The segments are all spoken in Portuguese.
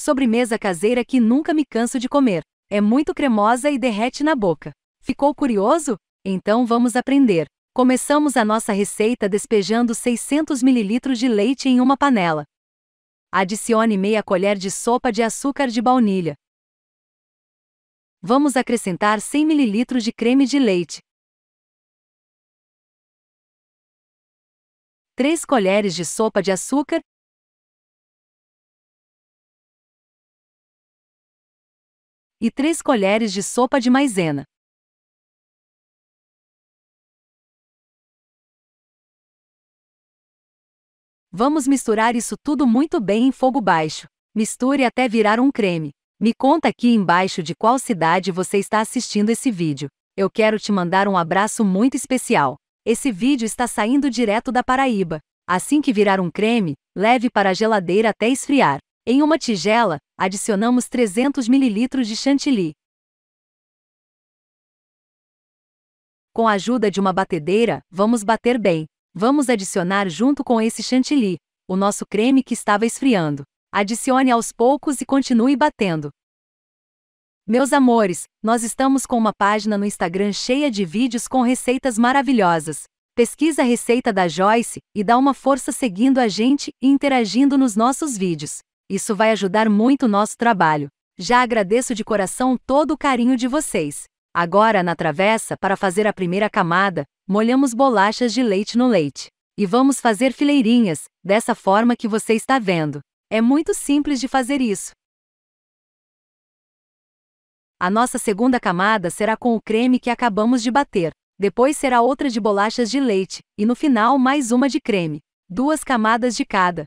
Sobremesa caseira que nunca me canso de comer. É muito cremosa e derrete na boca. Ficou curioso? Então vamos aprender. Começamos a nossa receita despejando 600 ml de leite em uma panela. Adicione meia colher de sopa de açúcar de baunilha. Vamos acrescentar 100 ml de creme de leite. 3 colheres de sopa de açúcar e 3 colheres de sopa de maizena. Vamos misturar isso tudo muito bem em fogo baixo. Misture até virar um creme. Me conta aqui embaixo de qual cidade você está assistindo esse vídeo. Eu quero te mandar um abraço muito especial. Esse vídeo está saindo direto da Paraíba. Assim que virar um creme, leve para a geladeira até esfriar. Em uma tigela, adicionamos 300 ml de chantilly. Com a ajuda de uma batedeira, vamos bater bem. Vamos adicionar junto com esse chantilly o nosso creme que estava esfriando. Adicione aos poucos e continue batendo. Meus amores, nós estamos com uma página no Instagram cheia de vídeos com receitas maravilhosas. Pesquisa a receita da Joyce e dá uma força seguindo a gente e interagindo nos nossos vídeos. Isso vai ajudar muito o nosso trabalho. Já agradeço de coração todo o carinho de vocês. Agora, na travessa, para fazer a primeira camada, molhamos bolachas de leite no leite. E vamos fazer fileirinhas, dessa forma que você está vendo. É muito simples de fazer isso. A nossa segunda camada será com o creme que acabamos de bater. Depois será outra de bolachas de leite, e no final mais uma de creme. Duas camadas de cada,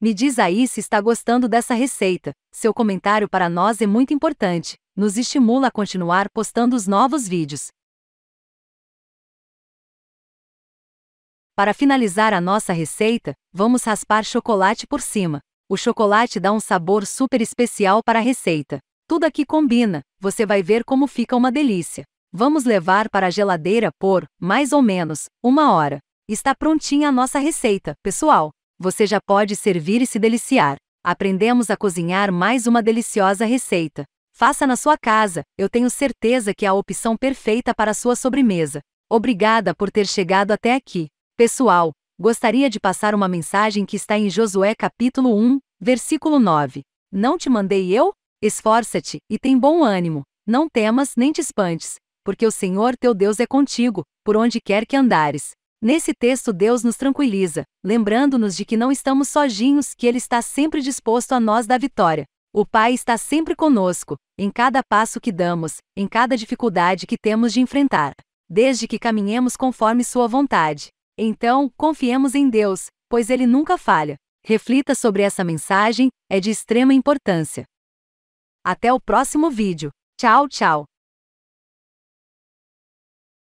me diz aí se está gostando dessa receita. Seu comentário para nós é muito importante, nos estimula a continuar postando os novos vídeos. Para finalizar a nossa receita, vamos raspar chocolate por cima. O chocolate dá um sabor super especial para a receita. Tudo aqui combina, você vai ver como fica uma delícia. Vamos levar para a geladeira por, mais ou menos, uma hora. Está prontinha a nossa receita, pessoal! Você já pode servir e se deliciar. Aprendemos a cozinhar mais uma deliciosa receita. Faça na sua casa, eu tenho certeza que é a opção perfeita para sua sobremesa. Obrigada por ter chegado até aqui. Pessoal, gostaria de passar uma mensagem que está em Josué capítulo 1, versículo 9. Não te mandei eu? Esforça-te e tem bom ânimo. Não temas nem te espantes, porque o Senhor teu Deus é contigo, por onde quer que andares. Nesse texto, Deus nos tranquiliza, lembrando-nos de que não estamos sozinhos, que Ele está sempre disposto a nós dar vitória. O Pai está sempre conosco, em cada passo que damos, em cada dificuldade que temos de enfrentar, desde que caminhemos conforme Sua vontade. Então, confiemos em Deus, pois Ele nunca falha. Reflita sobre essa mensagem, é de extrema importância. Até o próximo vídeo. Tchau, tchau.